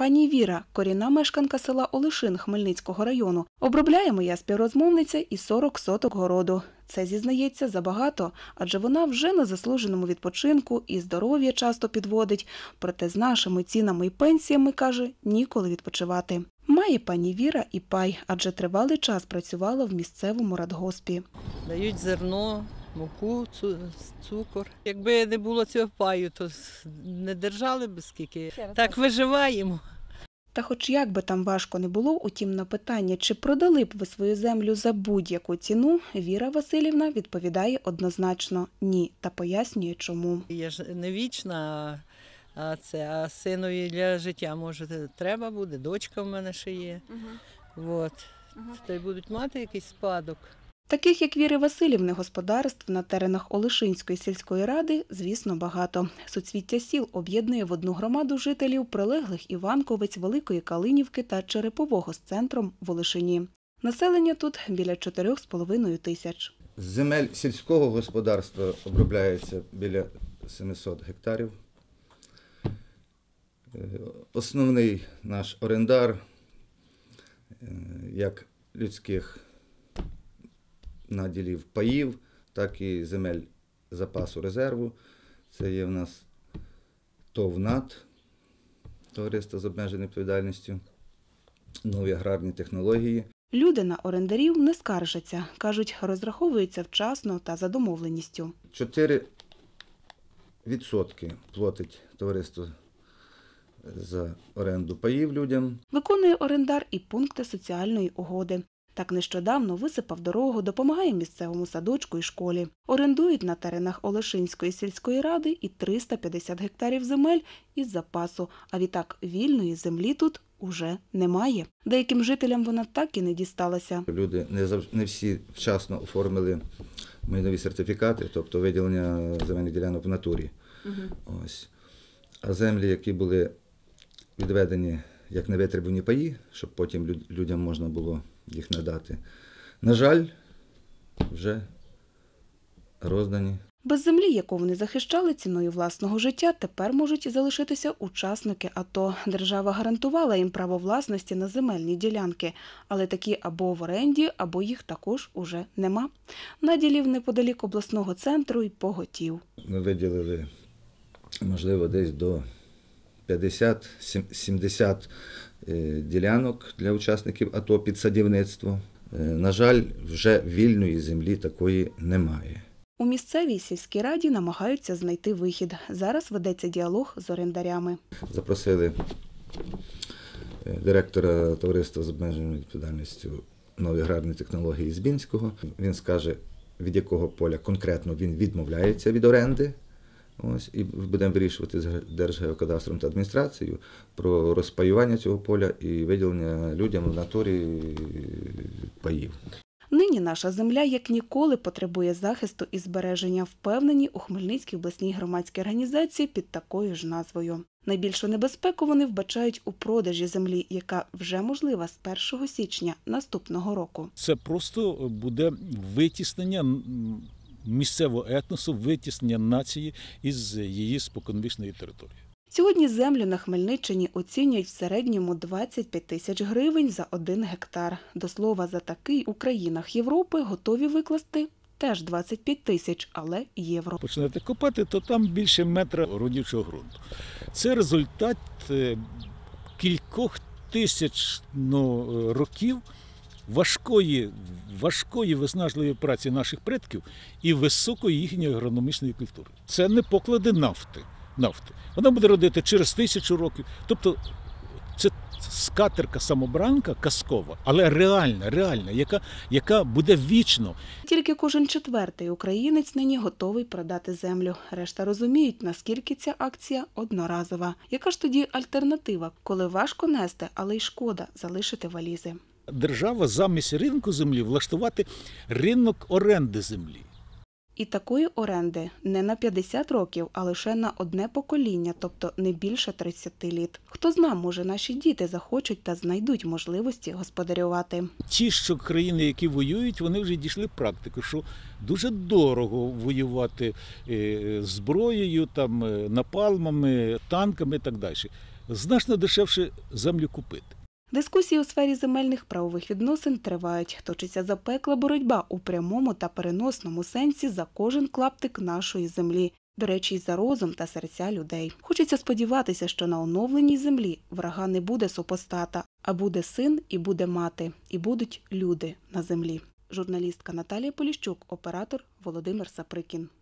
Пані Віра, корінна мешканка села Олешин Хмельницького району, обробляє моя співрозмовниця і 40 соток городу. Це зізнається забагато, адже вона вже на заслуженому відпочинку і здоров'я часто підводить. Проте з нашими цінами і пенсіями каже ніколи відпочивати. Має пані Віра і пай, адже тривалий час працювала в місцевому радгоспі. Дають зерно муку, цукор. Якби не було цього паю, то не держали б скільки. Так виживаємо. Та, хоч як би там важко не було, утім на питання, чи продали б ви свою землю за будь-яку ціну, Віра Васильівна відповідає однозначно ні та пояснює, чому. Я ж не вічна, а це а синові для життя може треба буде, дочка в мене ще є. Угу. От угу. та й будуть мати якийсь спадок. Таких, як Віри Васильівни, господарств на теренах Олешинської сільської ради, звісно, багато. Суцвіття сіл об'єднує в одну громаду жителів прилеглих Іванковець, Великої Калинівки та Черепового з центром в Олешині. Населення тут біля 4,5 тисяч. Земель сільського господарства обробляється біля 700 гектарів. Е, основний наш орендар, е, як людських наділів паїв, так і земель запасу резерву. Це є в нас товнат товариство з обмеженою відповідальністю, нові аграрні технології. Люди на орендарів не скаржаться. Кажуть, розраховуються вчасно та за домовленістю. 4 відсотки платить товариство за оренду паїв людям. Виконує орендар і пункти соціальної угоди. Так нещодавно висипав дорогу, допомагає місцевому садочку і школі. Орендують на теренах Олешинської сільської ради і 350 гектарів земель із запасу. А відтак вільної землі тут уже немає. Деяким жителям вона так і не дісталася. Люди не не всі вчасно оформили майнові сертифікати, тобто виділення земельних ділянок в натурі. Угу. Ось. А землі, які були відведені як невитребувані паї, щоб потім людям можна було їх надати. На жаль, вже роздані. Без землі, яку вони захищали ціною власного життя, тепер можуть залишитися учасники АТО. Держава гарантувала їм право власності на земельні ділянки, але такі або в оренді, або їх також уже нема. Наділів неподалік обласного центру і поготів. Ми виділили, можливо, десь до 50-70 Е, ділянок для учасників АТО під садівництво. Е, на жаль, вже вільної землі такої немає. У місцевій сільській раді намагаються знайти вихід. Зараз ведеться діалог з орендарями. Запросили е, директора товариства з обмеженою відповідальністю нові аграрні технології Збінського. Він скаже, від якого поля конкретно він відмовляється від оренди. Ось і будемо вирішувати з Держгеокадастром та адміністрацією про розпаювання цього поля і виділення людям в натурі паїв. Нині наша земля як ніколи потребує захисту і збереження, впевнені у Хмельницькій обласній громадській організації під такою ж назвою. Найбільшу небезпеку вони вбачають у продажі землі, яка вже можлива з 1 січня наступного року. Це просто буде витіснення місцевого етносу, витіснення нації із її споконвічної території. Сьогодні землю на Хмельниччині оцінюють в середньому 25 тисяч гривень за один гектар. До слова, за такий у країнах Європи готові викласти. Теж 25 тисяч, але євро. Почнете копати, то там більше метра родючого ґрунту. Це результат е, кількох тисяч ну, е, років важкої важкої виснажливої праці наших предків і високої їхньої агрономічної культури. Це не поклади нафти. нафти. Вона буде родити через тисячу років. Тобто це скатерка самобранка казкова, але реальна, реальна, яка яка буде вічно. Тільки кожен четвертий українець нині готовий продати землю. Решта розуміють, наскільки ця акція одноразова. Яка ж тоді альтернатива, коли важко нести, але й шкода залишити валізи? держава замість ринку землі влаштувати ринок оренди землі. І такої оренди не на 50 років, а лише на одне покоління, тобто не більше 30 літ. Хто зна, може наші діти захочуть та знайдуть можливості господарювати. Ті, що країни, які воюють, вони вже дійшли практику, що дуже дорого воювати е, зброєю, там е, напалмами, танками і так далі. Значно дешевше землю купити. Дискусії у сфері земельних правових відносин тривають. Точиться запекла боротьба у прямому та переносному сенсі за кожен клаптик нашої землі. До речі, за розум та серця людей. Хочеться сподіватися, що на оновленій землі врага не буде супостата, а буде син і буде мати, і будуть люди на землі. Журналістка Наталія Поліщук, оператор Володимир Саприкін.